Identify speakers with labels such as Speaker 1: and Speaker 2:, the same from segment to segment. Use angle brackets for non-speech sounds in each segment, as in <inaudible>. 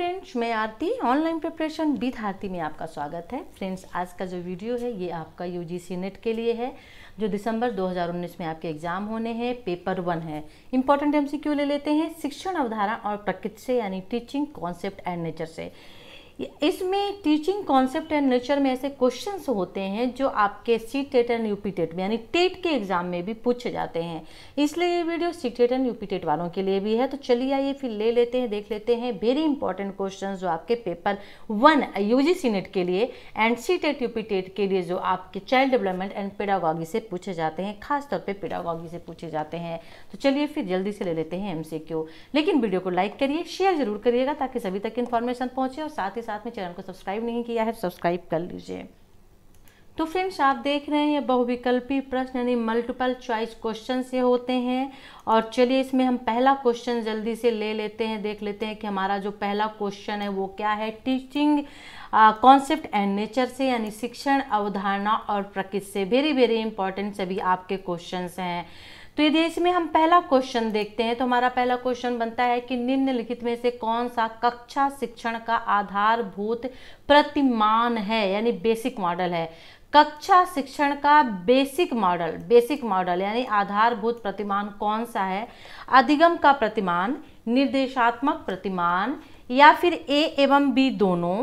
Speaker 1: friends मैं Aarti online preparation with Aarti में आपका स्वागत है फ्रेंड्स आज का जो वीडियो है ये आपका यू जी नेट के लिए है जो दिसंबर 2019 में आपके एग्जाम होने हैं पेपर वन है इंपॉर्टेंट एमसीक्यू ले लेते हैं शिक्षण अवधारणा और प्रकृति से यानी टीचिंग कॉन्सेप्ट एंड नेचर से इसमें टीचिंग कॉन्सेप्ट एंड नेचर में ऐसे क्वेश्चंस होते हैं जो आपके C TET and UP TET में यानी टेट e के एग्जाम में भी पूछे जाते हैं इसलिए ये video C TET and UP TET वालों के लिए भी है तो चलिए आइए फिर ले लेते हैं देख लेते हैं वेरी इंपॉर्टेंट क्वेश्चन जो आपके paper one U G NET के लिए and C TET UP TET के लिए जो आपके चाइल्ड डेवलपमेंट एंड पेडागॉगी से पूछे जाते हैं खासतौर पर पेडागॉगी से पूछे जाते हैं तो चलिए फिर जल्दी से ले लेते हैं एम लेकिन वीडियो को लाइक करिए शेयर जरूर करिएगा ताकि सभी तक इन्फॉर्मेशन पहुंचे और साथ ही साथ में चैनल को सब्सक्राइब नहीं किया है सब्सक्राइब कर लीजिए तो फ्रेंड्स आप देख रहे हैं ये बहुविकल्पी प्रश्न यानी मल्टीपल चॉइस क्वेश्चन से होते हैं और चलिए इसमें हम पहला क्वेश्चन जल्दी से ले लेते हैं देख लेते हैं कि हमारा जो पहला क्वेश्चन है वो क्या है टीचिंग कॉन्सेप्ट एंड नेचर से यानी शिक्षण अवधारणा और प्रकृति से वेरी वेरी इंपॉर्टेंट सभी आपके क्वेश्चन हैं तो यदि इसमें हम पहला क्वेश्चन देखते हैं तो हमारा पहला क्वेश्चन बनता है कि निम्नलिखित में से कौन सा कक्षा शिक्षण का आधारभूत प्रतिमान है यानी बेसिक मॉडल है कक्षा शिक्षण का बेसिक मॉडल बेसिक मॉडल यानी आधारभूत प्रतिमान कौन सा है अधिगम का प्रतिमान निर्देशात्मक प्रतिमान या फिर ए एवं बी दोनों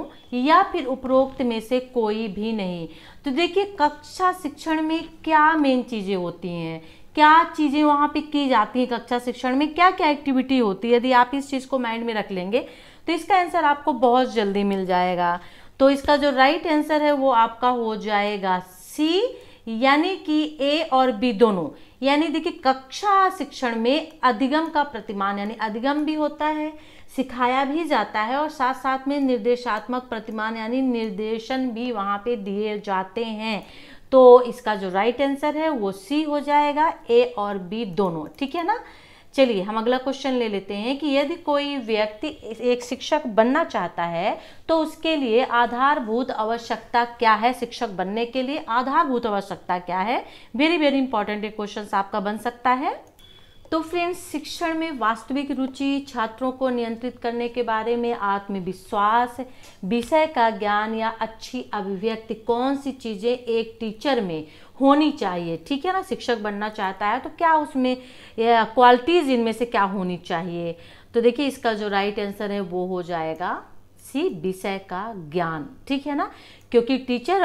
Speaker 1: या फिर उपरोक्त में से कोई भी नहीं तो देखिए कक्षा शिक्षण में क्या मेन चीज़ें होती हैं क्या चीज़ें वहाँ पे की जाती हैं कक्षा शिक्षण में क्या क्या एक्टिविटी होती है यदि आप इस चीज़ को माइंड में रख लेंगे तो इसका आंसर आपको बहुत जल्दी मिल जाएगा तो इसका जो राइट आंसर है वो आपका हो जाएगा सी यानी कि ए और बी दोनों यानी देखिए कक्षा शिक्षण में अधिगम का प्रतिमान यानी अधिगम भी होता है सिखाया भी जाता है और साथ साथ में निर्देशात्मक प्रतिमान यानी निर्देशन भी वहाँ पे दिए जाते हैं तो इसका जो राइट आंसर है वो सी हो जाएगा ए और बी दोनों ठीक है ना चलिए हम अगला क्वेश्चन ले लेते हैं कि यदि कोई व्यक्ति एक शिक्षक बनना चाहता है तो उसके लिए आधारभूत आवश्यकता क्या है शिक्षक बनने के लिए आधारभूत आवश्यकता क्या है वेरी वेरी इंपॉर्टेंट ये क्वेश्चन आपका बन सकता है तो फ्रेंड्स शिक्षण में वास्तविक रुचि छात्रों को नियंत्रित करने के बारे में आत्मविश्वास विषय का ज्ञान या अच्छी अभिव्यक्ति कौन सी चीज़ें एक टीचर में होनी चाहिए ठीक है ना शिक्षक बनना चाहता है तो क्या उसमें क्वालिटीज़ इनमें से क्या होनी चाहिए तो देखिए इसका जो राइट आंसर है वो हो जाएगा सी विषय का ज्ञान ठीक है ना क्योंकि टीचर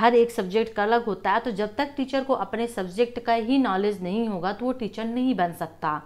Speaker 1: हर एक सब्जेक्ट का अलग होता है तो जब तक टीचर को अपने सब्जेक्ट का ही नॉलेज नहीं होगा तो वो टीचर नहीं बन सकता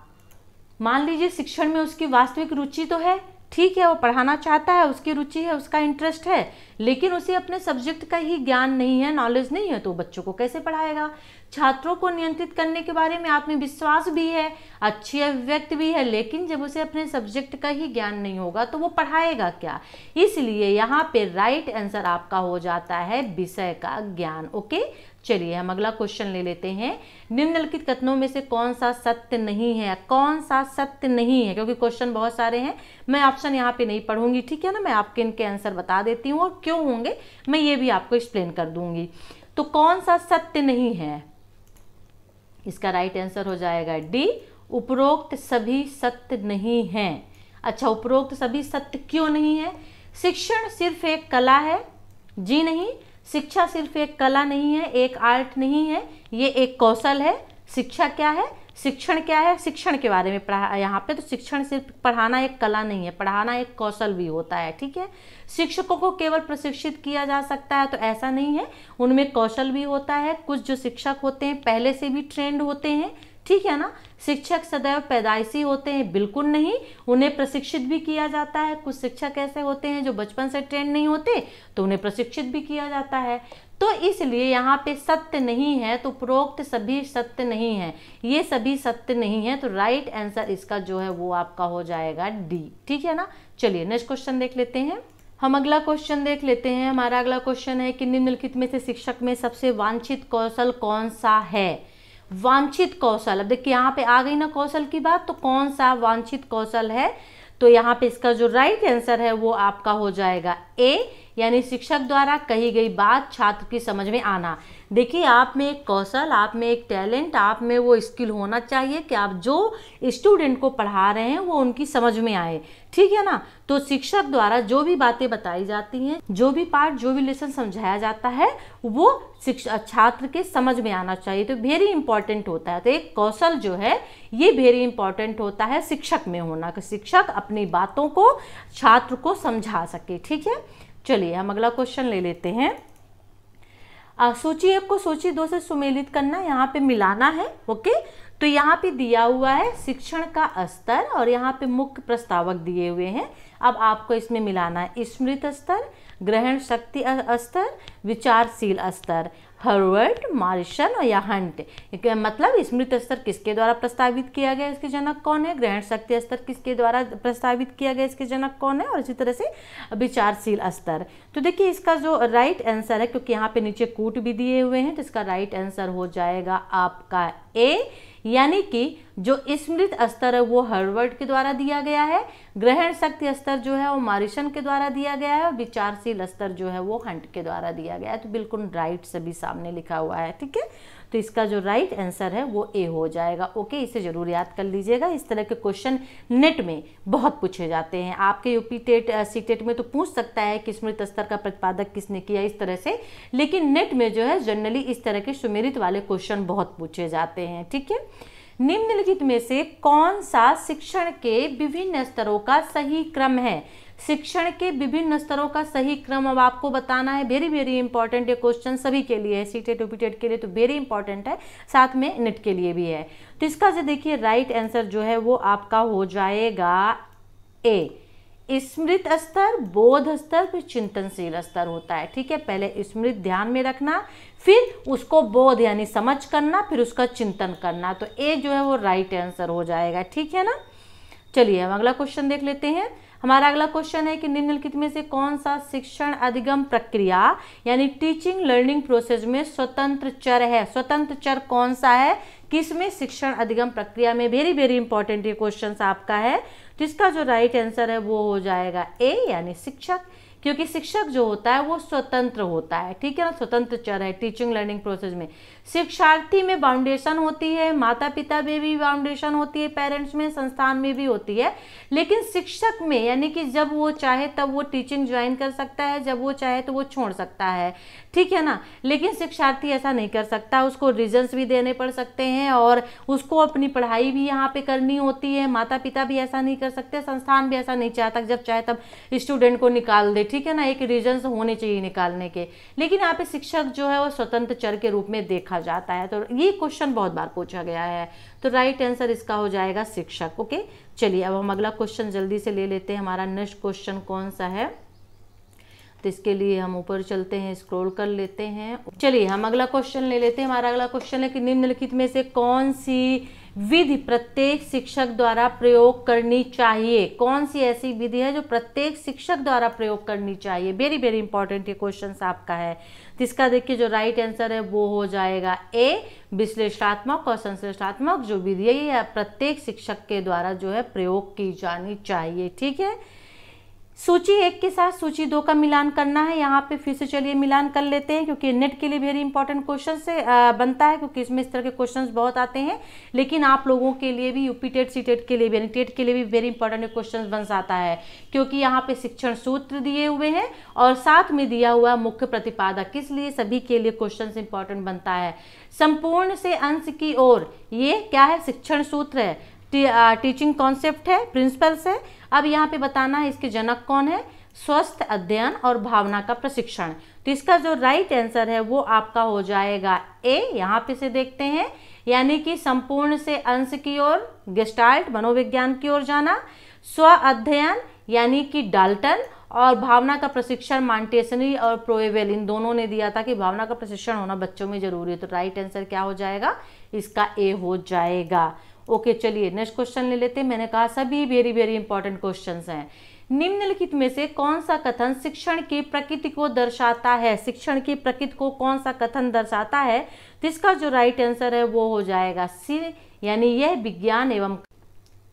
Speaker 1: मान लीजिए शिक्षण में उसकी वास्तविक रुचि तो है ठीक है वो पढ़ाना चाहता है उसकी रुचि है उसका इंटरेस्ट है लेकिन उसे अपने सब्जेक्ट का ही ज्ञान नहीं है नॉलेज नहीं है तो बच्चों को कैसे पढ़ाएगा छात्रों को नियंत्रित करने के बारे में आत्मविश्वास भी है अच्छी अभिव्यक्ति भी है लेकिन जब उसे अपने सब्जेक्ट का ही ज्ञान नहीं होगा तो वो पढ़ाएगा क्या इसलिए यहाँ पे राइट आंसर आपका हो जाता है विषय का ज्ञान ओके चलिए हम अगला क्वेश्चन ले लेते हैं निम्नलिखित कथनों में से कौन सा सत्य नहीं है कौन सा सत्य नहीं है क्योंकि क्वेश्चन बहुत सारे हैं मैं ऑप्शन यहाँ पे नहीं पढ़ूंगी ठीक है ना मैं आपके इनके आंसर बता देती हूँ और क्यों होंगे मैं ये भी आपको एक्सप्लेन कर दूंगी तो कौन सा सत्य नहीं है इसका राइट आंसर हो जाएगा डी उपरोक्त सभी सत्य नहीं हैं अच्छा उपरोक्त सभी सत्य क्यों नहीं है शिक्षण सिर्फ एक कला है जी नहीं शिक्षा सिर्फ एक कला नहीं है एक आर्ट नहीं है ये एक कौशल है शिक्षा क्या है शिक्षण क्या है शिक्षण के बारे में पढ़ा यहाँ पे तो शिक्षण सिर्फ पढ़ाना एक कला नहीं है पढ़ाना एक कौशल भी होता है ठीक है शिक्षकों को केवल प्रशिक्षित किया जा सकता है तो ऐसा नहीं है उनमें कौशल भी होता है कुछ जो शिक्षक होते हैं पहले से भी ट्रेंड होते हैं ठीक है ना शिक्षक सदैव पैदाइशी होते हैं बिल्कुल नहीं उन्हें प्रशिक्षित भी किया जाता है कुछ शिक्षक ऐसे होते हैं जो बचपन से ट्रेंड नहीं होते तो उन्हें प्रशिक्षित भी किया जाता है तो इसलिए यहाँ पे सत्य नहीं है तो उपरोक्त सभी सत्य नहीं है ये सभी सत्य नहीं है तो राइट आंसर इसका जो है वो आपका हो जाएगा डी ठीक है ना चलिए नेक्स्ट क्वेश्चन देख लेते हैं हम अगला क्वेश्चन देख लेते हैं हमारा अगला क्वेश्चन है कि निम्नलिखित में से शिक्षक में सबसे वांछित कौशल कौन सा है वांछित कौशल अब देखिए यहाँ पे आ गई ना कौशल की बात तो कौन सा वांछित कौशल है तो यहाँ पे इसका जो राइट आंसर है वो आपका हो जाएगा ए यानी शिक्षक द्वारा कही गई बात छात्र की समझ में आना देखिए आप में एक कौशल आप में एक टैलेंट आप में वो स्किल होना चाहिए कि आप जो स्टूडेंट को पढ़ा रहे हैं वो उनकी समझ में आए ठीक है ना तो शिक्षक द्वारा जो भी बातें बताई जाती हैं जो भी पार्ट जो भी लेसन समझाया जाता है वो छात्र के समझ में आना चाहिए तो वेरी इंपॉर्टेंट होता है तो एक कौशल जो है ये वेरी इंपॉर्टेंट होता है शिक्षक में होना कि शिक्षक अपनी बातों को छात्र को समझा सके ठीक है चलिए हम अगला क्वेश्चन ले लेते हैं सूची एक को सूची दो से सुमेलित करना यहाँ पे मिलाना है ओके तो यहाँ पे दिया हुआ है शिक्षण का स्तर और यहाँ पे मुख्य प्रस्तावक दिए हुए हैं अब आपको इसमें मिलाना है स्मृत स्तर ग्रहण शक्ति स्तर विचारशील स्तर हर्वर्ट मार्शल और या हंट मतलब स्मृत स्तर किसके द्वारा प्रस्तावित किया गया इसके जनक कौन है ग्रहण शक्ति स्तर किसके द्वारा प्रस्तावित किया गया इसके जनक कौन है और इसी तरह से विचारशील स्तर तो देखिए इसका जो राइट आंसर है क्योंकि यहाँ पे नीचे कूट भी दिए हुए हैं तो इसका राइट आंसर हो जाएगा आपका ए यानी कि जो स्मृत स्तर है वो हर्वर्ड के द्वारा दिया गया है ग्रहण शक्ति स्तर जो है वो मारिशन के द्वारा दिया गया है और विचारशील स्तर जो है वो हंट के द्वारा दिया गया है तो बिल्कुल राइट सभी सामने लिखा हुआ है ठीक है तो इसका जो राइट आंसर है वो ए हो जाएगा ओके इसे ज़रूर याद कर लीजिएगा इस तरह के क्वेश्चन नेट में बहुत पूछे जाते हैं आपके यूपी टेट सी टेट में तो पूछ सकता है कि स्मृत स्तर का प्रतिपादक किसने किया इस तरह से लेकिन नेट में जो है जनरली इस तरह के सुमेरित वाले क्वेश्चन बहुत पूछे जाते हैं ठीक है निम्नलिखित में से कौन सा शिक्षण के विभिन्न स्तरों का सही क्रम है शिक्षण के विभिन्न स्तरों का सही क्रम अब आपको बताना है वेरी वेरी इंपॉर्टेंट ये क्वेश्चन सभी के लिए है सीटेट टेट के लिए तो वेरी इंपॉर्टेंट है साथ में नेट के लिए भी है तो इसका जो देखिए राइट आंसर जो है वो आपका हो जाएगा ए स्मृत स्तर बोध स्तर फिर चिंतनशील स्तर होता है ठीक है पहले स्मृत ध्यान में रखना फिर उसको बोध यानी समझ करना फिर उसका चिंतन करना तो ए जो है वो राइट आंसर हो जाएगा ठीक है ना चलिए हम अगला क्वेश्चन देख लेते हैं हमारा अगला क्वेश्चन है कि निम्नलिखित में से कौन सा शिक्षण अधिगम प्रक्रिया यानी टीचिंग लर्निंग प्रोसेस में स्वतंत्र चर है स्वतंत्र चर कौन सा है किसमें शिक्षण अधिगम प्रक्रिया में वेरी वेरी इंपॉर्टेंट ये क्वेश्चन आपका है तो इसका जो राइट right आंसर है वो हो जाएगा ए यानी शिक्षक क्योंकि शिक्षक जो होता है वो स्वतंत्र होता है ठीक है ना स्वतंत्र चर है टीचिंग लर्निंग प्रोसेस में शिक्षार्थी में फाउंडेशन होती है माता पिता में भी फाउंडेशन होती है पेरेंट्स में संस्थान में भी होती है लेकिन शिक्षक में यानी कि जब वो चाहे तब वो टीचिंग ज्वाइन कर सकता है जब वो चाहे तो वो छोड़ सकता है ठीक है ना लेकिन शिक्षार्थी ऐसा नहीं कर सकता उसको रीजन्स भी देने पड़ सकते हैं और उसको अपनी पढ़ाई भी यहाँ पर करनी होती है माता पिता भी ऐसा नहीं कर सकते संस्थान भी ऐसा नहीं चाहता जब चाहे तब स्टूडेंट को निकाल दे ठीक है ना एक रीजन्स होने चाहिए निकालने के लेकिन यहाँ पे शिक्षक जो है वो स्वतंत्र चर के रूप में देखा कहा जाता है तो ये क्वेश्चन बहुत बार पूछा गया है तो राइट आंसर इसका हो जाएगा शिक्षक ओके चलिए अब हम अगला क्वेश्चन जल्दी से ले लेते हैं हमारा नेक्स्ट क्वेश्चन कौन सा है तो इसके लिए हम ऊपर चलते हैं स्क्रॉल कर लेते हैं चलिए हम अगला क्वेश्चन ले लेते हैं हमारा अगला क्वेश्चन है कि निम्नलिखित में से कौन सी विधि प्रत्येक शिक्षक द्वारा प्रयोग करनी चाहिए कौन सी ऐसी विधि है जो प्रत्येक शिक्षक द्वारा प्रयोग करनी चाहिए वेरी वेरी इंपॉर्टेंट ये क्वेश्चन आपका है इसका देखिए जो राइट आंसर है वो हो जाएगा ए विश्लेषणात्मक और संश्लेषणात्मक जो विधि है प्रत्येक शिक्षक के द्वारा जो है प्रयोग की जानी चाहिए ठीक है सूची एक के साथ सूची दो का मिलान करना है यहाँ पे फिर से चलिए मिलान कर लेते हैं क्योंकि नेट के लिए वेरी इंपॉर्टेंट क्वेश्चन से बनता है क्योंकि इसमें इस तरह के क्वेश्चन बहुत आते हैं लेकिन आप लोगों के लिए भी यूपी टेट सी टेट के लिए भी टेट के लिए भी वेरी इंपॉर्टेंट क्वेश्चन बन जाता है क्योंकि यहाँ पे शिक्षण सूत्र दिए हुए हैं और साथ में दिया हुआ मुख्य प्रतिपादक इसलिए सभी के लिए क्वेश्चन इंपॉर्टेंट बनता है संपूर्ण से अंश की ओर ये क्या है शिक्षण सूत्र है टीचिंग कॉन्सेप्ट है प्रिंसिपल्स है अब यहाँ पे बताना है इसके जनक कौन है स्वस्थ अध्ययन और भावना का प्रशिक्षण तो इसका जो राइट आंसर है वो आपका हो जाएगा ए यहाँ पे से देखते हैं यानी कि संपूर्ण से अंश की ओर गेस्टाल्ट मनोविज्ञान की ओर जाना स्व अध्ययन यानी कि डाल्टन और भावना का प्रशिक्षण मांटेसनी और प्रोएवेल इन दोनों ने दिया था कि भावना का प्रशिक्षण होना बच्चों में जरूरी है तो राइट आंसर क्या हो जाएगा इसका ए हो जाएगा ओके चलिए नेक्स्ट क्वेश्चन ले लेते हैं मैंने कहा सभी वेरी वेरी इंपॉर्टेंट क्वेश्चन हैं निम्नलिखित में से कौन सा कथन शिक्षण की प्रकृति को दर्शाता है शिक्षण की प्रकृति को कौन सा कथन दर्शाता है इसका जो राइट आंसर है वो हो जाएगा सी यानी यह विज्ञान एवं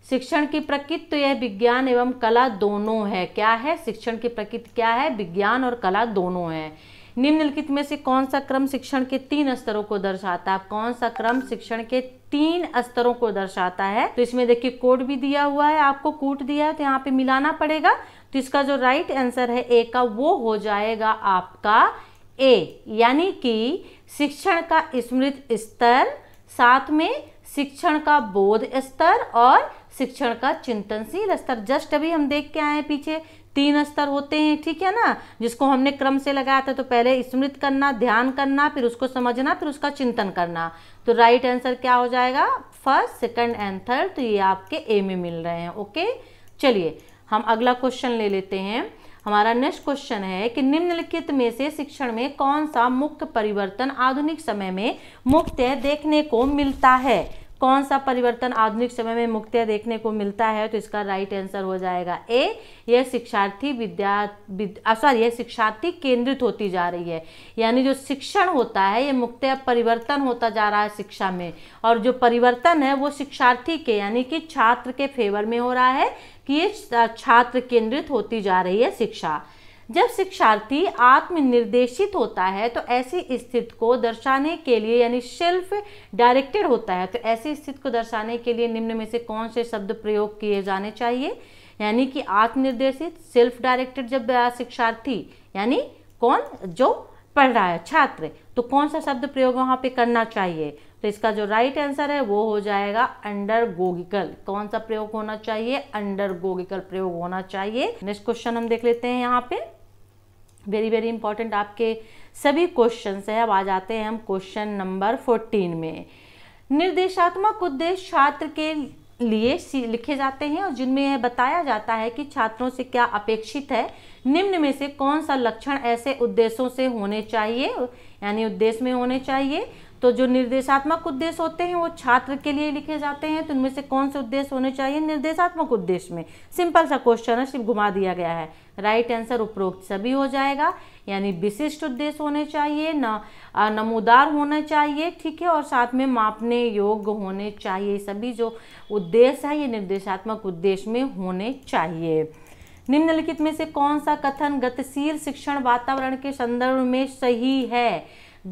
Speaker 1: शिक्षण की प्रकृति तो यह विज्ञान एवं कला दोनों है क्या है शिक्षण की प्रकृति क्या है विज्ञान और कला दोनों है निम्नलिखित में से कौन सा क्रम शिक्षण के तीन स्तरों को दर्शाता है कौन सा क्रम शिक्षण के तीन स्तरों को दर्शाता है तो इसमें देखिए कोड भी दिया हुआ है आपको कूट दिया है तो यहाँ पे मिलाना पड़ेगा तो इसका जो राइट आंसर है ए का वो हो जाएगा आपका ए यानी कि शिक्षण का स्मृत स्तर साथ में शिक्षण का बोध स्तर और शिक्षण का चिंतनशील स्तर जस्ट अभी हम देख के आए हैं पीछे तीन स्तर होते हैं ठीक है ना जिसको हमने क्रम से लगाया था तो पहले स्मृत करना ध्यान करना फिर उसको समझना फिर उसका चिंतन करना तो राइट आंसर क्या हो जाएगा फर्स्ट सेकंड एंड थर्ड तो ये आपके ए में मिल रहे हैं ओके चलिए हम अगला क्वेश्चन ले लेते हैं हमारा नेक्स्ट क्वेश्चन है कि निम्नलिखित में से शिक्षण में कौन सा मुख्य परिवर्तन आधुनिक समय में मुख्य देखने को मिलता है कौन सा परिवर्तन आधुनिक समय में मुख्य देखने को मिलता है तो इसका राइट आंसर हो जाएगा ए यह शिक्षार्थी विद्या सॉरी यह शिक्षार्थी केंद्रित होती जा रही है यानी जो शिक्षण होता है ये मुख्य परिवर्तन होता जा रहा है शिक्षा में और जो परिवर्तन है वो शिक्षार्थी के यानी कि छात्र के फेवर में हो रहा है कि ये छात्र केंद्रित होती जा रही है शिक्षा जब शिक्षार्थी आत्मनिर्देशित होता है तो ऐसी स्थिति को दर्शाने के लिए यानी सेल्फ डायरेक्टेड होता है तो ऐसी स्थिति को दर्शाने के लिए निम्न में से कौन से शब्द प्रयोग किए जाने चाहिए यानी कि आत्मनिर्देशित सेल्फ डायरेक्टेड जब शिक्षार्थी यानी कौन जो पढ़ रहा है छात्र तो कौन सा शब्द प्रयोग वहाँ पे करना चाहिए तो इसका जो राइट आंसर है वो हो जाएगा अंडर गोगिकल कौन सा प्रयोग होना चाहिए अंडर गोगिकल प्रयोग होना चाहिए नेक्स्ट क्वेश्चन हम देख लेते हैं यहाँ पे वेरी वेरी इंपॉर्टेंट आपके सभी क्वेश्चन है अब आ जाते हैं हम क्वेश्चन नंबर फोर्टीन में निर्देशात्मक उद्देश्य छात्र के लिए लिखे जाते हैं और जिनमें यह बताया जाता है कि छात्रों से क्या अपेक्षित है निम्न में से कौन सा लक्षण ऐसे उद्देश्यों से होने चाहिए यानी उद्देश्य में होने चाहिए तो जो निर्देशात्मक उद्देश्य होते हैं वो छात्र के लिए लिखे जाते हैं तो उनमें से कौन से उद्देश्य होने चाहिए निर्देशात्मक उद्देश्य में सिंपल सा क्वेश्चन है सिर्फ घुमा दिया गया है राइट आंसर उपरोक्त सभी हो जाएगा यानी विशिष्ट उद्देश्य होने चाहिए न नमोदार होना चाहिए ठीक है और साथ में मापने योग्य होने चाहिए सभी जो उद्देश्य है ये निर्देशात्मक उद्देश्य में होने चाहिए निम्नलिखित में से कौन सा कथन गतिशील शिक्षण वातावरण के संदर्भ में सही है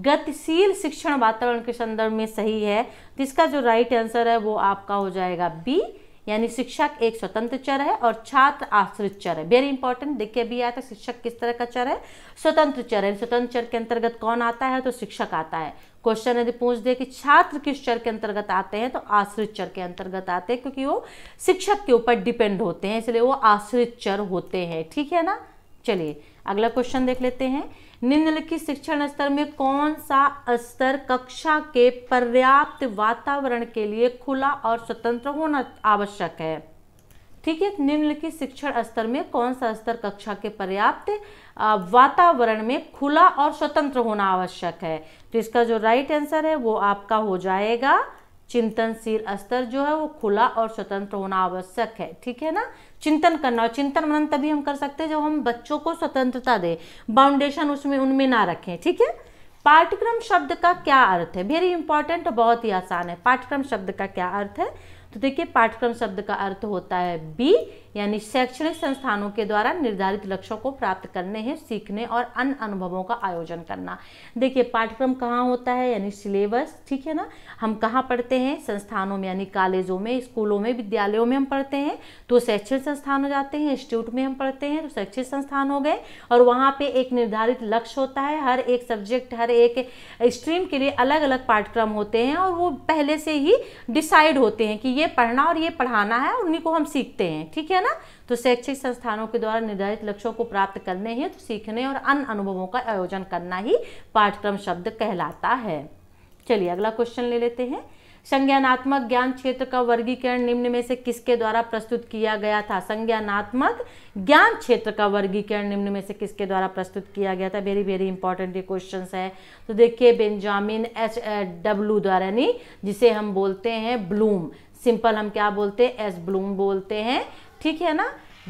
Speaker 1: गतिशील शिक्षण वातावरण के संदर्भ में सही है जिसका जो राइट आंसर है वो आपका हो जाएगा बी यानी शिक्षक एक स्वतंत्र चर है और छात्र आश्रित चर है वेरी इंपॉर्टेंट देखिए अभी आया था शिक्षक किस तरह का चर है स्वतंत्र चर है स्वतंत्र चर के अंतर्गत कौन आता है तो शिक्षक आता है क्वेश्चन यदि पूछ दे कि छात्र किस चर के अंतर्गत आते हैं तो आश्रित चर के अंतर्गत आते हैं क्योंकि वो शिक्षक के ऊपर डिपेंड होते हैं इसलिए वो आश्रित चर होते हैं ठीक है ना चलिए अगला क्वेश्चन देख लेते हैं निम्नलिखित शिक्षण स्तर में कौन सा स्तर कक्षा के पर्याप्त वातावरण के लिए खुला और स्वतंत्र होना आवश्यक है ठीक है निम्नलिखित शिक्षण स्तर में कौन सा स्तर कक्षा के पर्याप्त वातावरण में खुला और स्वतंत्र होना आवश्यक है तो इसका जो राइट आंसर है वो आपका हो जाएगा चिंतनशील स्तर जो है वो खुला और स्वतंत्र होना आवश्यक है ठीक है ना चिंतन करना और चिंतन मनन तभी हम कर सकते हैं जब हम बच्चों को स्वतंत्रता दें बाउंडेशन उसमें उनमें ना रखें ठीक है पाठ्यक्रम शब्द का क्या अर्थ है वेरी इंपॉर्टेंट बहुत ही आसान है पाठ्यक्रम शब्द का क्या अर्थ है तो देखिए पाठ्यक्रम शब्द का अर्थ होता है बी यानी शैक्षणिक संस्थानों के द्वारा निर्धारित लक्ष्यों को प्राप्त करने हैं सीखने और अन्य अनुभवों का आयोजन करना देखिए पाठ्यक्रम कहाँ होता है यानी सिलेबस ठीक है ना हम कहाँ पढ़ते हैं संस्थानों में यानी कॉलेजों में स्कूलों में विद्यालयों में हम पढ़ते हैं तो शैक्षणिक संस्थान हो जाते हैं इंस्टीट्यूट में हम पढ़ते हैं तो शैक्षिक संस्थान हो गए और वहाँ पर एक निर्धारित लक्ष्य होता है हर एक सब्जेक्ट हर एक स्ट्रीम के लिए अलग अलग पाठ्यक्रम होते हैं और वो पहले से ही डिसाइड होते हैं कि ये पढ़ना और ये पढ़ाना है उन्हीं को हम सीखते हैं ठीक है ना तो शैक्षिक संस्थानों के द्वारा निर्धारित लक्ष्यों को प्राप्त करने हैं तो सीखने और अन्य अनुभवों का आयोजन करना ही पाठ्यक्रम शब्द कहलाता है चलिए अगला क्वेश्चन ले लेते हैं संज्ञानात्मक ज्ञान क्षेत्र का वर्गीकरण निम्न में से किसके द्वारा प्रस्तुत किया गया था संज्ञानात्मक ज्ञान क्षेत्र का वर्गीकरण निम्न में से किसके द्वारा प्रस्तुत किया गया था वेरी वेरी इंपॉर्टेंट ये क्वेश्चन है तो देखिए बेंजामिन एच डब्ल्यू द्वारा यानी जिसे हम बोलते हैं ब्लूम सिंपल हम क्या बोलते हैं एस ब्लूम बोलते हैं ठीक है ना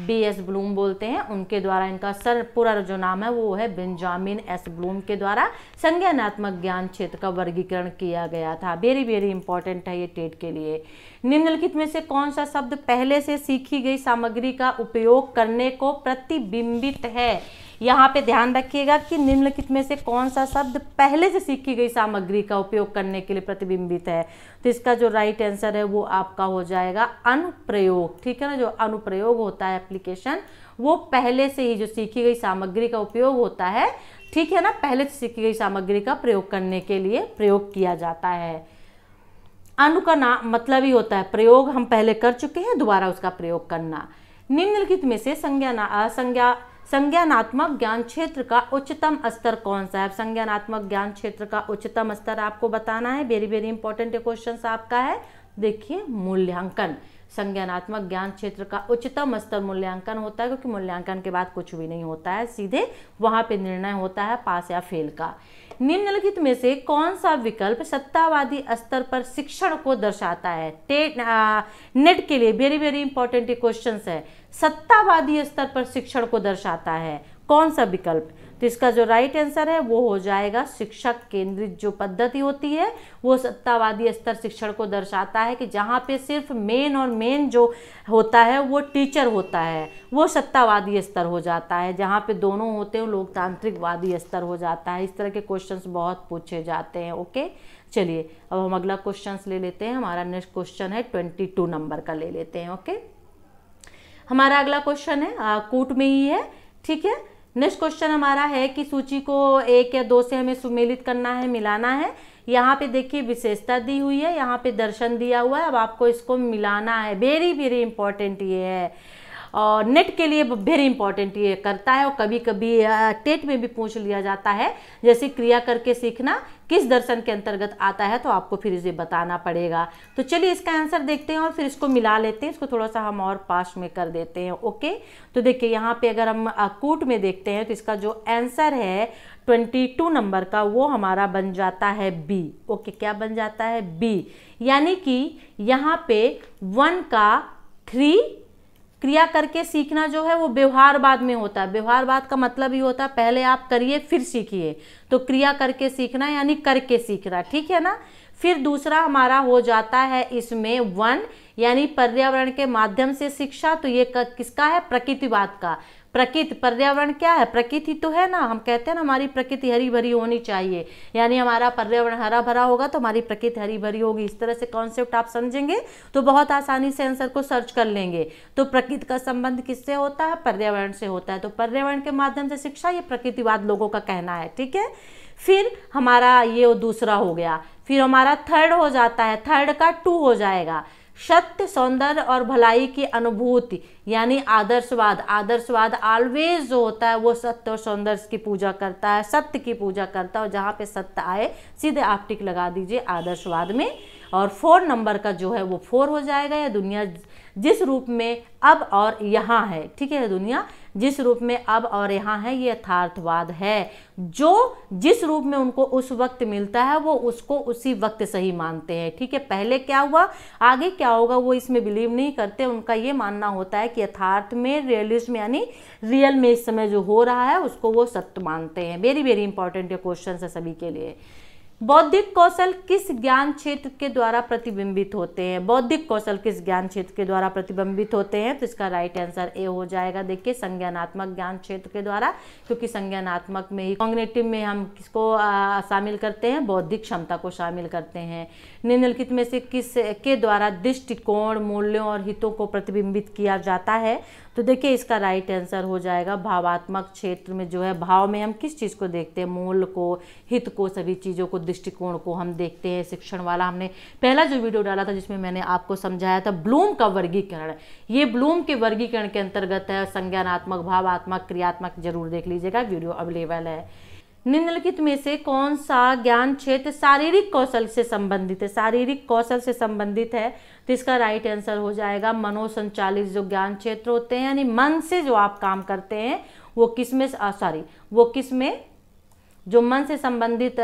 Speaker 1: बी एस ब्लूम बोलते हैं उनके द्वारा इनका सर पूरा जो नाम है वो है बेंजामिन एस ब्लूम के द्वारा संज्ञानात्मक ज्ञान क्षेत्र का वर्गीकरण किया गया था वेरी वेरी इंपॉर्टेंट है ये टेट के लिए निम्नलिखित में से कौन सा शब्द पहले से सीखी गई सामग्री का उपयोग करने को प्रतिबिंबित है यहाँ पे ध्यान रखिएगा कि निम्नलिखित में से कौन सा शब्द पहले से सीखी गई सामग्री का उपयोग करने के लिए प्रतिबिंबित है तो इसका जो राइट आंसर है वो आपका हो जाएगा अनुप्रयोग ठीक है ना जो अनुप्रयोग होता है एप्लीकेशन वो पहले से ही जो सीखी गई सामग्री का उपयोग होता है ठीक है ना पहले से सीखी गई सामग्री का प्रयोग करने के लिए प्रयोग किया जाता है अनु का नाम मतलब ही होता है प्रयोग हम पहले कर चुके हैं दोबारा उसका प्रयोग करना निम्नलिखित में से संज्ञा ना संज्ञा संज्ञानात्मक ज्ञान क्षेत्र का उच्चतम स्तर कौन सा है संज्ञानात्मक ज्ञान क्षेत्र का उच्चतम स्तर आपको बताना है वेरी वेरी इंपॉर्टेंट क्वेश्चन आपका है देखिए मूल्यांकन संज्ञानात्मक ज्ञान क्षेत्र का उच्चतम स्तर मूल्यांकन होता है क्योंकि मूल्यांकन के बाद कुछ भी नहीं होता है सीधे वहां पे निर्णय होता है पास या फेल का निम्नलिखित में से कौन सा विकल्प सत्तावादी स्तर पर शिक्षण को दर्शाता है नेट के लिए वेरी वेरी इंपॉर्टेंट क्वेश्चन है सत्तावादी स्तर पर शिक्षण को दर्शाता है कौन सा विकल्प तो इसका जो राइट आंसर है वो हो जाएगा शिक्षक केंद्रित जो पद्धति होती है वो सत्तावादी स्तर शिक्षण को दर्शाता है कि जहाँ पे सिर्फ मेन और मेन जो होता है वो टीचर होता है वो सत्तावादी स्तर हो जाता है जहाँ पे दोनों होते हैं लोकतांत्रिकवादी स्तर हो जाता है इस तरह के क्वेश्चन बहुत पूछे जाते हैं ओके चलिए अब हम अगला क्वेश्चन ले लेते हैं हमारा नेक्स्ट क्वेश्चन है ट्वेंटी टू नंबर का ले लेते हैं ओके हमारा अगला क्वेश्चन है आ, कूट में ही है ठीक है नेक्स्ट क्वेश्चन हमारा है कि सूची को एक या दो से हमें सुमेलित करना है मिलाना है यहाँ पे देखिए विशेषता दी हुई है यहाँ पे दर्शन दिया हुआ है अब आपको इसको मिलाना है वेरी वेरी इंपॉर्टेंट ये है और नेट के लिए वेरी इंपॉर्टेंट ये करता है और कभी कभी टेट में भी पूछ लिया जाता है जैसे क्रिया करके सीखना किस दर्शन के अंतर्गत आता है तो आपको फिर इसे बताना पड़ेगा तो चलिए इसका आंसर देखते हैं और फिर इसको मिला लेते हैं इसको थोड़ा सा हम और पास में कर देते हैं ओके तो देखिए यहाँ पे अगर हम कूट में देखते हैं तो इसका जो आंसर है ट्वेंटी टू नंबर का वो हमारा बन जाता है बी ओके क्या बन जाता है बी यानी कि यहाँ पे वन का थ्री क्रिया करके सीखना जो है वो व्यवहारवाद में होता है व्यवहारवाद का मतलब ही होता है पहले आप करिए फिर सीखिए तो क्रिया करके सीखना यानी करके सीखना ठीक है ना फिर दूसरा हमारा हो जाता है इसमें वन यानी पर्यावरण के माध्यम से शिक्षा तो ये किसका है प्रकृतिवाद का प्रकृति पर्यावरण क्या है प्रकृति तो है ना हम कहते हैं ना हमारी प्रकृति हरी भरी होनी चाहिए यानी हमारा पर्यावरण हरा भरा होगा तो हमारी प्रकृति हरी भरी होगी इस तरह से कॉन्सेप्ट आप समझेंगे तो बहुत आसानी से आंसर को सर्च कर लेंगे तो प्रकृति का संबंध किससे होता है पर्यावरण से होता है तो पर्यावरण के माध्यम से शिक्षा ये प्रकृतिवाद लोगों का कहना है ठीक है फिर हमारा ये दूसरा हो गया फिर हमारा थर्ड हो जाता है थर्ड का टू हो जाएगा सत्य सौंदर्य और भलाई की अनुभूति यानी आदर्शवाद आदर्शवाद ऑलवेज जो होता है वो सत्य और सौंदर्य की पूजा करता है सत्य की पूजा करता है और जहाँ पे सत्य आए सीधे आप टिक लगा दीजिए आदर्शवाद में और फोर नंबर का जो है वो फोर हो जाएगा या दुनिया जिस रूप में अब और यहाँ है ठीक है दुनिया जिस रूप में अब और यहाँ है ये यथार्थवाद है जो जिस रूप में उनको उस वक्त मिलता है वो उसको उसी वक्त सही मानते हैं ठीक है पहले क्या हुआ आगे क्या होगा वो इसमें बिलीव नहीं करते उनका ये मानना होता है कि यथार्थ में रियलिज्म यानी रियल में इस समय जो हो रहा है उसको वो सत्य मानते हैं वेरी वेरी इंपॉर्टेंट ये क्वेश्चन है सभी के लिए बौद्धिक कौशल किस ज्ञान क्षेत्र के द्वारा प्रतिबिंबित होते हैं बौद्धिक कौशल किस ज्ञान क्षेत्र के द्वारा प्रतिबिंबित होते हैं तो इसका राइट आंसर ए हो जाएगा देखिए संज्ञानात्मक ज्ञान क्षेत्र के द्वारा क्योंकि संज्ञानात्मक में ही कॉग्नेटिव में हम किसको शामिल करते हैं बौद्धिक क्षमता को शामिल करते हैं निम्नलिखित में से किस के द्वारा दृष्टिकोण मूल्यों और हितों को प्रतिबिंबित किया जाता है तो देखिए इसका राइट आंसर हो जाएगा भावात्मक क्षेत्र में जो है भाव में हम किस चीज़ को देखते हैं मूल्य को हित को सभी चीज़ों को दृष्टिकोण को हम देखते हैं शिक्षण वाला हमने पहला जो वीडियो डाला था जिसमें मैंने आपको समझाया था ब्लूम का वर्गीकरण ये ब्लूम के वर्गीकरण के अंतर्गत है संज्ञानात्मक भावात्मक क्रियात्मक जरूर देख लीजिएगा वीडियो अवेलेबल है निम्नलिखित में से कौन सा ज्ञान क्षेत्र शारीरिक कौशल से संबंधित है शारीरिक कौशल से संबंधित है तो इसका राइट आंसर हो जाएगा मनोसंचालित जो ज्ञान क्षेत्र होते हैं यानी मन से जो आप काम करते हैं वो किस में सॉरी वो किस में जो मन से संबंधित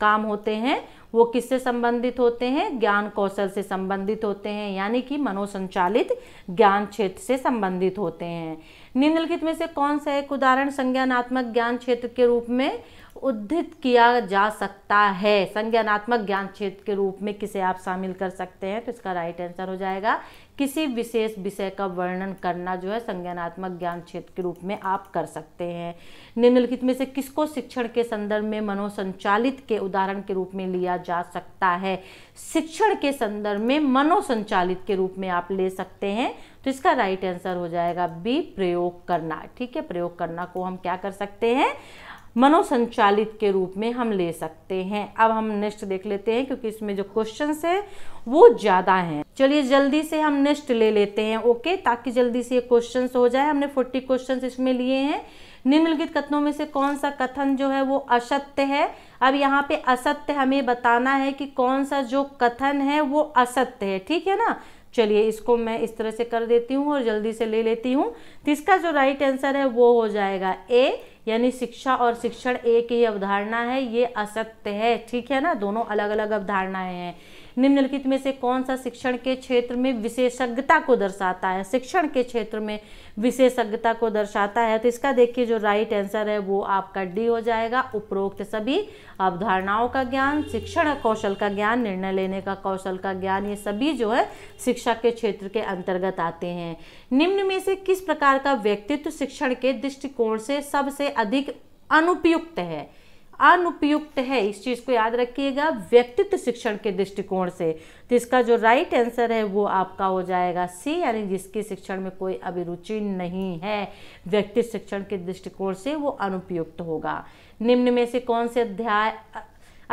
Speaker 1: काम होते हैं वो किससे संबंधित होते हैं ज्ञान कौशल से संबंधित होते हैं यानी कि मनोसंचालित ज्ञान क्षेत्र से संबंधित होते हैं निम्नलिखित में से कौन सा एक उदाहरण संज्ञानात्मक ज्ञान क्षेत्र के रूप में उद्धित किया जा सकता है संज्ञानात्मक ज्ञान क्षेत्र के रूप में किसे आप शामिल कर सकते हैं तो इसका राइट आंसर हो जाएगा किसी विशेष विषय का वर्णन करना जो है संज्ञानात्मक ज्ञान क्षेत्र के रूप में आप कर सकते हैं निम्नलिखित में से किसको शिक्षण के संदर्भ में मनोसंचालित के उदाहरण के रूप में लिया जा सकता है शिक्षण के संदर्भ में मनोसंचालित के रूप में आप ले सकते हैं तो इसका राइट आंसर हो जाएगा बी प्रयोग करना ठीक है प्रयोग करना को हम क्या कर सकते हैं मनोसंचालित के रूप में हम ले सकते हैं अब हम नेक्स्ट देख लेते हैं क्योंकि इसमें जो क्वेश्चन है वो ज़्यादा हैं चलिए जल्दी से हम नेक्स्ट ले लेते हैं ओके ताकि जल्दी से ये क्वेश्चन हो जाए हमने फोर्टी क्वेश्चन इसमें लिए हैं निम्नलिखित कथनों में से कौन सा कथन जो है वो असत्य है अब यहाँ पे असत्य हमें बताना है कि कौन सा जो कथन है वो असत्य है ठीक है ना चलिए इसको मैं इस तरह से कर देती हूँ और जल्दी से ले लेती हूँ तो इसका जो राइट आंसर है वो हो जाएगा ए यानी शिक्षा और शिक्षण एक ही अवधारणा है ये असत्य है ठीक है ना दोनों अलग अलग अवधारणाएं हैं निम्नलिखित में से कौन सा शिक्षण के क्षेत्र में विशेषज्ञता को दर्शाता है शिक्षण के क्षेत्र में विशेषज्ञता को दर्शाता है तो इसका देखिए जो राइट आंसर है वो आपका डी हो जाएगा उपरोक्त सभी अवधारणाओं का ज्ञान शिक्षण कौशल का ज्ञान निर्णय लेने का कौशल का ज्ञान ये सभी जो है शिक्षा के क्षेत्र के अंतर्गत आते हैं निम्न में से किस प्रकार का व्यक्तित्व शिक्षण के दृष्टिकोण से सबसे अधिक अनुपयुक्त है अनुपयुक्त है इस चीज़ को याद रखिएगा व्यक्तित्व शिक्षण के दृष्टिकोण से तो इसका जो राइट आंसर है वो आपका हो जाएगा सी यानी जिसके शिक्षण में कोई अभिरुचि नहीं है व्यक्तित्व शिक्षण के दृष्टिकोण से वो अनुपयुक्त होगा निम्न में से कौन से अध्याय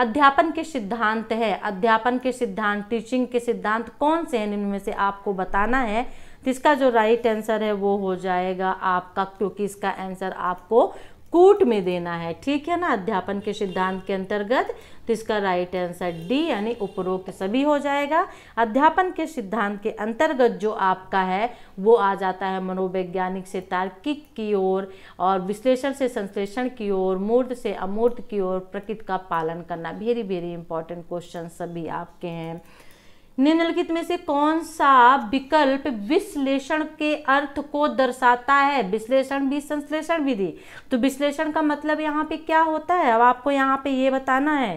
Speaker 1: अध्यापन के सिद्धांत है अध्यापन के सिद्धांत टीचिंग के सिद्धांत कौन से हैं निम्न में से आपको बताना है तो इसका जो राइट आंसर है वो हो जाएगा आपका क्योंकि इसका आंसर आपको कूट में देना है ठीक है ना अध्यापन के सिद्धांत के अंतर्गत तो इसका राइट आंसर डी यानी उपरोक्त सभी हो जाएगा अध्यापन के सिद्धांत के अंतर्गत जो आपका है वो आ जाता है मनोवैज्ञानिक से तार्किक की ओर और विश्लेषण से संश्लेषण की ओर मूर्त से अमूर्त की ओर प्रकृति का पालन करना वेरी वेरी इंपॉर्टेंट क्वेश्चन सभी आपके हैं निम्नलिखित में से कौन सा विकल्प विश्लेषण के अर्थ को दर्शाता है विश्लेषण भी संश्लेषण विधि तो विश्लेषण का मतलब यहाँ पे क्या होता है अब आपको यहाँ पे ये बताना है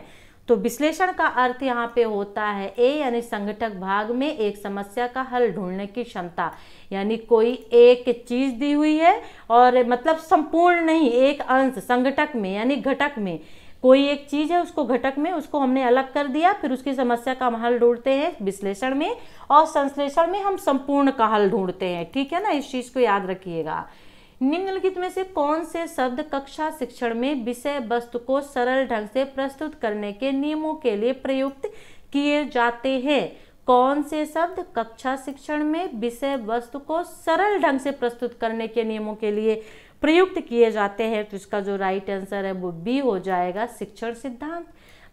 Speaker 1: तो विश्लेषण का अर्थ यहाँ पे होता है ए यानी संगठक भाग में एक समस्या का हल ढूंढने की क्षमता यानी कोई एक चीज दी हुई है और मतलब संपूर्ण नहीं एक अंश संगठक में यानी घटक में कोई एक चीज़ है उसको घटक में उसको हमने अलग कर दिया फिर उसकी समस्या का हल ढूंढते हैं विश्लेषण में और संश्लेषण में हम संपूर्ण का हल ढूंढते हैं ठीक है ना इस चीज़ को याद रखिएगा निम्नलिखित में से कौन से शब्द कक्षा शिक्षण में विषय वस्तु को सरल ढंग से प्रस्तुत करने के नियमों के लिए प्रयुक्त किए जाते हैं कौन से शब्द कक्षा शिक्षण में विषय वस्तु को सरल ढंग से प्रस्तुत करने के नियमों के लिए प्रयुक्त किए जाते हैं तो इसका जो राइट आंसर है वो बी हो जाएगा शिक्षण सिद्धांत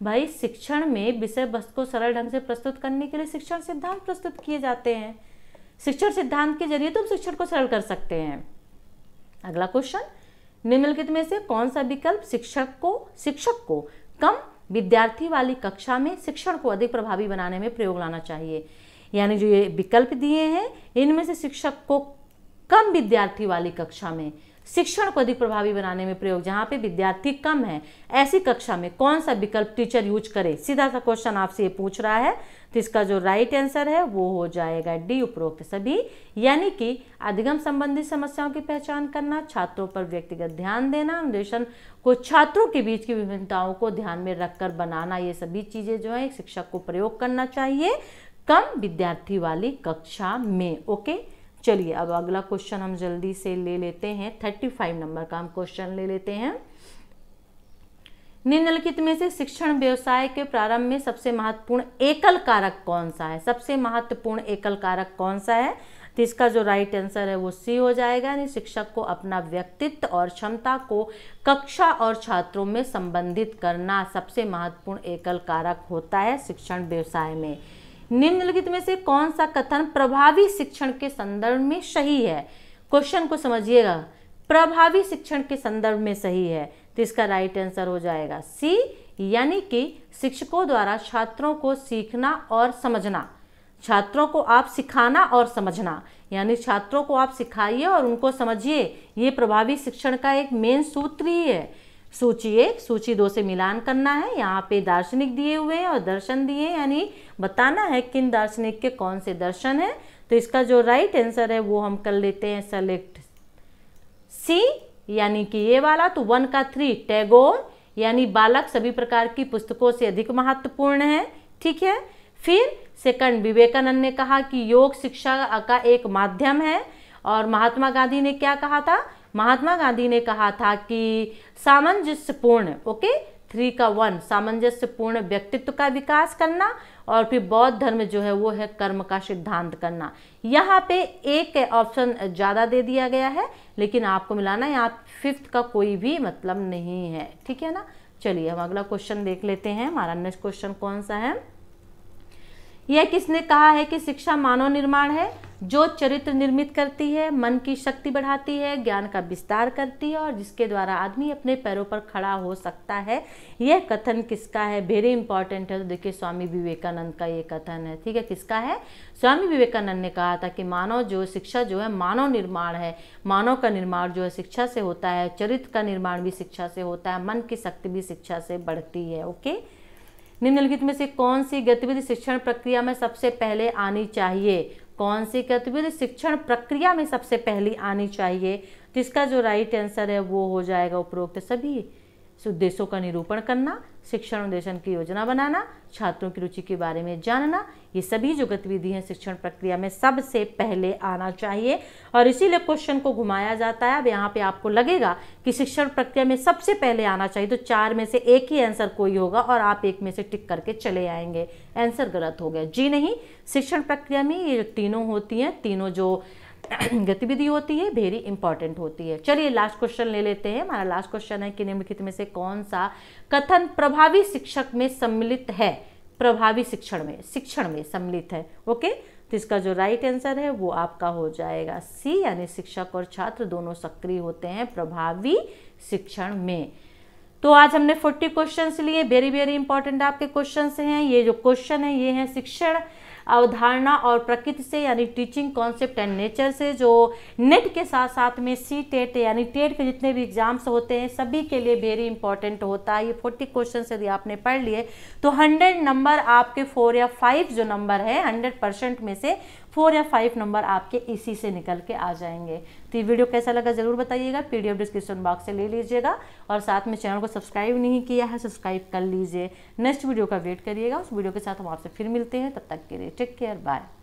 Speaker 1: भाई शिक्षण में विषय वस्तु को सरल ढंग से प्रस्तुत करने के लिए शिक्षण सिद्धांत प्रस्तुत किए जाते हैं शिक्षण सिद्धांत के जरिए तुम तो शिक्षण को सरल कर सकते हैं अगला क्वेश्चन निम्नलिखित में से कौन सा विकल्प शिक्षक को शिक्षक को कम विद्यार्थी वाली कक्षा में शिक्षण को अधिक प्रभावी बनाने में प्रयोग लाना चाहिए यानी जो ये विकल्प दिए हैं इनमें से शिक्षक को कम विद्यार्थी वाली कक्षा में शिक्षण को अधिक प्रभावी बनाने में प्रयोग जहाँ पे विद्यार्थी कम है ऐसी कक्षा में कौन सा विकल्प टीचर यूज करे सीधा सा क्वेश्चन आपसे ये पूछ रहा है तो इसका जो राइट आंसर है वो हो जाएगा डी उपरोक्त सभी यानी कि अधिगम संबंधी समस्याओं की पहचान करना छात्रों पर व्यक्तिगत ध्यान देना अनुदेशन को छात्रों के बीच की विभिन्नताओं को ध्यान में रखकर बनाना ये सभी चीज़ें जो है शिक्षक को प्रयोग करना चाहिए कम विद्यार्थी वाली कक्षा में ओके चलिए अब अगला क्वेश्चन हम जल्दी से ले लेते हैं थर्टी फाइव नंबर का हम क्वेश्चन ले लेते हैं निम्नलिखित में से शिक्षण व्यवसाय के प्रारंभ में सबसे महत्वपूर्ण एकल कारक कौन सा है सबसे महत्वपूर्ण एकल कारक कौन सा है तो इसका जो राइट आंसर है वो सी हो जाएगा यानी शिक्षक को अपना व्यक्तित्व और क्षमता को कक्षा और छात्रों में संबंधित करना सबसे महत्वपूर्ण एकल कारक होता है शिक्षण व्यवसाय में निम्नलिखित में से कौन सा कथन प्रभावी शिक्षण के संदर्भ में सही है क्वेश्चन को समझिएगा प्रभावी शिक्षण के संदर्भ में सही है तो इसका राइट आंसर हो जाएगा सी यानी कि शिक्षकों द्वारा छात्रों को सीखना और समझना छात्रों को आप सिखाना और समझना यानी छात्रों को आप सिखाइए और उनको समझिए ये प्रभावी शिक्षण का एक मेन सूत्र ही है सूची एक सूची दो से मिलान करना है यहाँ पे दार्शनिक दिए हुए हैं और दर्शन दिए यानी बताना है किन दार्शनिक के कौन से दर्शन है तो इसका जो राइट आंसर है वो हम कर लेते हैं सेलेक्ट सी यानी कि ये वाला तो वन का थ्री टैगोर यानी बालक सभी प्रकार की पुस्तकों से अधिक महत्वपूर्ण है ठीक है फिर सेकंड विवेकानंद ने कहा कि योग शिक्षा का एक माध्यम है और महात्मा गांधी ने क्या कहा था महात्मा गांधी ने कहा था कि सामंजस्यपूर्ण ओके थ्री का वन सामंजस्यपूर्ण व्यक्तित्व का विकास करना और फिर बौद्ध धर्म जो है वो है कर्म का सिद्धांत करना यहाँ पे एक ऑप्शन ज़्यादा दे दिया गया है लेकिन आपको मिलाना यहाँ फिफ्थ का कोई भी मतलब नहीं है ठीक है ना चलिए हम अगला क्वेश्चन देख लेते हैं हमारा नेक्स्ट क्वेश्चन कौन सा है यह किसने कहा है कि शिक्षा मानव निर्माण है जो चरित्र निर्मित करती है मन की शक्ति बढ़ाती है ज्ञान का विस्तार करती है और जिसके द्वारा आदमी अपने पैरों पर खड़ा हो सकता है यह कथन किसका है वेरी इंपॉर्टेंट है तो देखिए स्वामी विवेकानंद का ये कथन है ठीक है किसका है स्वामी विवेकानंद ने कहा था कि मानव जो शिक्षा जो है मानव निर्माण है मानव का निर्माण जो है शिक्षा से होता है चरित्र का निर्माण भी शिक्षा से होता है मन की शक्ति भी शिक्षा से बढ़ती है ओके निम्नलिखित में से कौन सी गतिविधि शिक्षण प्रक्रिया में सबसे पहले आनी चाहिए कौन सी गतिविधि शिक्षण प्रक्रिया में सबसे पहली आनी चाहिए जिसका जो राइट आंसर है वो हो जाएगा उपरोक्त सभी उद्देश्यों का निरूपण करना शिक्षण उद्देशन की योजना बनाना छात्रों की रुचि के बारे में जानना ये सभी जो गतिविधि है शिक्षण प्रक्रिया में सबसे पहले आना चाहिए और इसीलिए क्वेश्चन को घुमाया जाता है अब यहाँ पे आपको लगेगा कि शिक्षण प्रक्रिया में सबसे पहले आना चाहिए तो चार में से एक ही आंसर कोई होगा और आप एक में से टिक करके चले आएंगे आंसर गलत हो गया जी नहीं शिक्षण प्रक्रिया में ये तीनों होती हैं तीनों जो <clears throat> गतिविधि होती है वेरी इंपॉर्टेंट होती है चलिए लास्ट क्वेश्चन ले लेते हैं हमारा लास्ट क्वेश्चन है कि निम्नलिखित में से कौन सा कथन प्रभावी शिक्षक में सम्मिलित है प्रभावी शिक्षण में शिक्षण में सम्मिलित है ओके तो इसका जो राइट आंसर है वो आपका हो जाएगा सी यानी शिक्षक और छात्र दोनों सक्रिय होते हैं प्रभावी शिक्षण में तो आज हमने 40 क्वेश्चंस लिए वेरी वेरी इंपॉर्टेंट आपके क्वेश्चंस हैं ये जो क्वेश्चन है ये है शिक्षण अवधारणा और प्रकृति से यानी टीचिंग कॉन्सेप्ट एंड नेचर से जो नेट के साथ साथ में सी टेट e यानी टेट e के जितने भी एग्जाम्स होते हैं सभी के लिए वेरी इंपॉर्टेंट होता है ये फोर्टी क्वेश्चन यदि आपने पढ़ लिए तो हंड्रेड नंबर आपके फोर या फाइव जो नंबर है हंड्रेड परसेंट में से फोर या फाइव नंबर आपके इसी से निकल के आ जाएंगे तो ये वीडियो कैसा लगा ज़रूर बताइएगा पीडीएफ डिस्क्रिप्शन बॉक्स से ले लीजिएगा और साथ में चैनल को सब्सक्राइब नहीं किया है सब्सक्राइब कर लीजिए नेक्स्ट वीडियो का वेट करिएगा उस वीडियो के साथ हम आपसे फिर मिलते हैं तब तक के लिए टेक केयर बाय